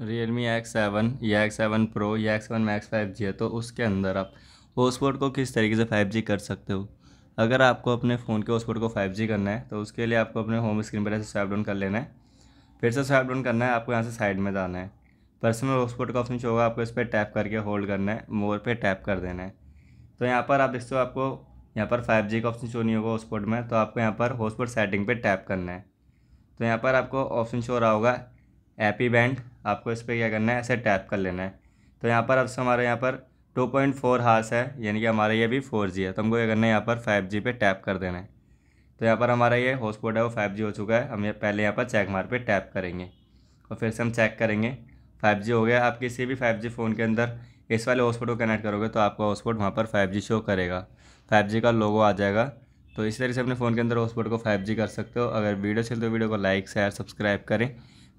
Realme X seven या X seven pro या X seven max five G है तो उसके अंदर आप होस्पोर्ट को किस तरीके से फाइव जी कर सकते हो अगर आपको अपने फ़ोन के हॉस्पोर्ट को फाइव जी करना है तो उसके लिए आपको अपने होम स्क्रीन पर ऐसे स्वाइप डाउन कर लेना है फिर से स्वाइप डाउन करना है आपको यहाँ से साइड में जाना है पर्सनल होस्पोर्ट का ऑप्शन जो होगा आपको इस पर टैप करके होल्ड करना है मोर पर टैप कर देना है तो यहाँ पर आप देखते हो आपको यहाँ पर फाइव जी का ऑप्शन शो नहीं होगा हॉस्पोर्ट में तो आपको यहाँ पर हॉस्पोर्ट सेटिंग पर टैप करना है तो यहाँ पर आपको ऑप्शन शो रहा होगा एपी बैंड आपको इस पर क्या करना है ऐसे टैप कर लेना है तो यहाँ पर अब से हमारे यहाँ पर टू पॉइंट फोर हार्स है यानी कि हमारा ये भी फोर जी है तो हमको क्या करना है यहाँ पर फाइव जी पे टैप कर देना है तो यहाँ पर हमारा ये हॉटस्पॉट है वो फाइव जी हो चुका है हम ये पहले यहाँ पर चेक मार पे टैप करेंगे और फिर से हम चेक करेंगे फाइव जी हो गया आप किसी भी फाइव जी फ़ोन के अंदर इस वाले हॉटस्पॉट को कनेक्ट करोगे तो आपका हॉटस्पॉट वहाँ पर फाइव जी शो करेगा फाइव जी का लोगो आ जाएगा तो इस तरह से अपने फ़ोन के अंदर हॉटस्पॉट को फाइव जी कर सकते हो अगर वीडियो चलते हो वीडियो को लाइक शेयर सब्सक्राइब करें